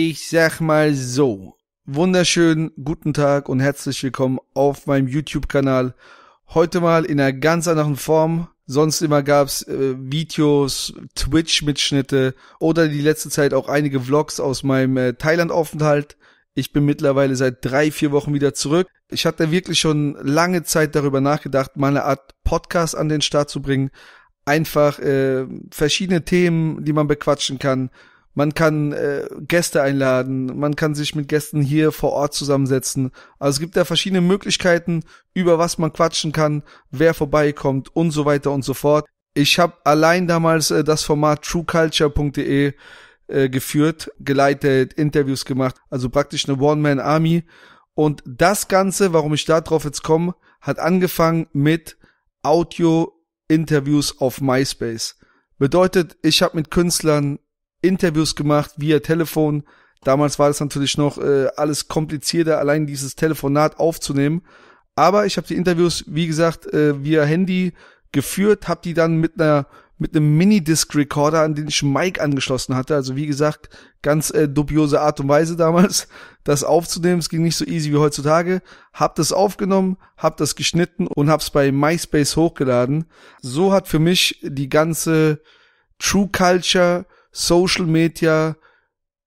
Ich sag mal so. Wunderschönen guten Tag und herzlich willkommen auf meinem YouTube-Kanal. Heute mal in einer ganz anderen Form. Sonst immer gab's äh, Videos, Twitch-Mitschnitte oder die letzte Zeit auch einige Vlogs aus meinem äh, Thailand-Aufenthalt. Ich bin mittlerweile seit drei, vier Wochen wieder zurück. Ich hatte wirklich schon lange Zeit darüber nachgedacht, mal eine Art Podcast an den Start zu bringen. Einfach äh, verschiedene Themen, die man bequatschen kann man kann äh, Gäste einladen, man kann sich mit Gästen hier vor Ort zusammensetzen. Also es gibt da verschiedene Möglichkeiten, über was man quatschen kann, wer vorbeikommt und so weiter und so fort. Ich habe allein damals äh, das Format trueculture.de äh, geführt, geleitet, Interviews gemacht, also praktisch eine One-Man-Army. Und das Ganze, warum ich da drauf jetzt komme, hat angefangen mit Audio-Interviews auf MySpace. Bedeutet, ich habe mit Künstlern, Interviews gemacht via Telefon. Damals war das natürlich noch äh, alles komplizierter, allein dieses Telefonat aufzunehmen. Aber ich habe die Interviews, wie gesagt, äh, via Handy geführt, habe die dann mit einer mit einem Minidisc-Recorder, an den ich Mike angeschlossen hatte. Also wie gesagt, ganz äh, dubiose Art und Weise damals, das aufzunehmen. Es ging nicht so easy wie heutzutage. Hab das aufgenommen, hab das geschnitten und hab's bei MySpace hochgeladen. So hat für mich die ganze True Culture Social Media,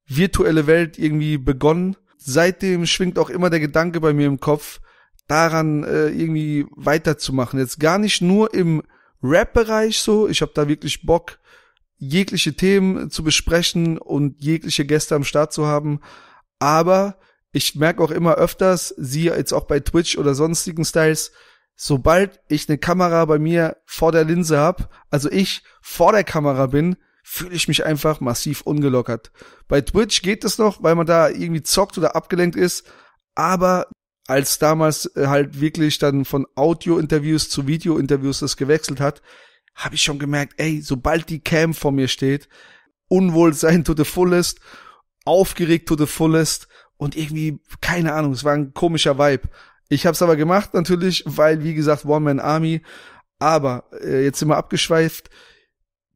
virtuelle Welt irgendwie begonnen. Seitdem schwingt auch immer der Gedanke bei mir im Kopf, daran äh, irgendwie weiterzumachen. Jetzt gar nicht nur im Rap-Bereich so, ich habe da wirklich Bock, jegliche Themen zu besprechen und jegliche Gäste am Start zu haben. Aber ich merke auch immer öfters, siehe jetzt auch bei Twitch oder sonstigen Styles, sobald ich eine Kamera bei mir vor der Linse hab, also ich vor der Kamera bin, fühle ich mich einfach massiv ungelockert. Bei Twitch geht es noch, weil man da irgendwie zockt oder abgelenkt ist, aber als damals äh, halt wirklich dann von Audio-Interviews zu Video-Interviews das gewechselt hat, habe ich schon gemerkt, ey, sobald die Cam vor mir steht, Unwohlsein to the fullest, aufgeregt to the fullest und irgendwie, keine Ahnung, es war ein komischer Vibe. Ich habe es aber gemacht natürlich, weil, wie gesagt, One Man Army, aber äh, jetzt sind wir abgeschweift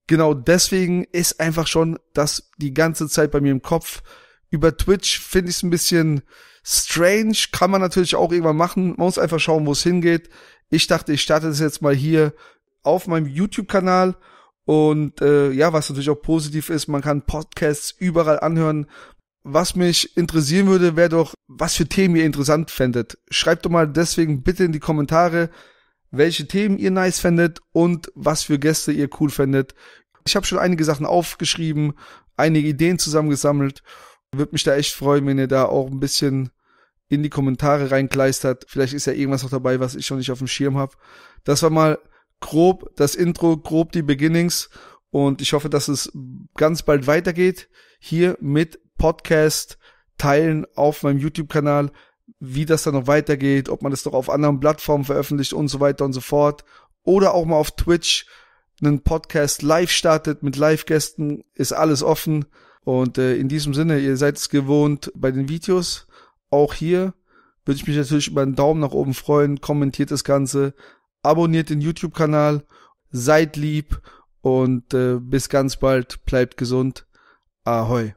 genau deswegen ist einfach schon das die ganze Zeit bei mir im Kopf. Über Twitch finde ich es ein bisschen strange, kann man natürlich auch irgendwann machen. Man muss einfach schauen, wo es hingeht. Ich dachte, ich starte das jetzt mal hier auf meinem YouTube-Kanal. Und äh, ja, was natürlich auch positiv ist, man kann Podcasts überall anhören. Was mich interessieren würde, wäre doch, was für Themen ihr interessant fändet. Schreibt doch mal deswegen bitte in die Kommentare, welche Themen ihr nice findet und was für Gäste ihr cool findet. Ich habe schon einige Sachen aufgeschrieben, einige Ideen zusammengesammelt. Würde mich da echt freuen, wenn ihr da auch ein bisschen in die Kommentare reinkleistert. Vielleicht ist ja irgendwas noch dabei, was ich schon nicht auf dem Schirm habe. Das war mal grob das Intro, grob die Beginnings und ich hoffe, dass es ganz bald weitergeht. Hier mit Podcast teilen auf meinem YouTube-Kanal wie das dann noch weitergeht, ob man das noch auf anderen Plattformen veröffentlicht und so weiter und so fort. Oder auch mal auf Twitch einen Podcast live startet mit Live-Gästen, ist alles offen. Und äh, in diesem Sinne, ihr seid es gewohnt bei den Videos. Auch hier würde ich mich natürlich über einen Daumen nach oben freuen. Kommentiert das Ganze, abonniert den YouTube-Kanal, seid lieb und äh, bis ganz bald, bleibt gesund. Ahoi.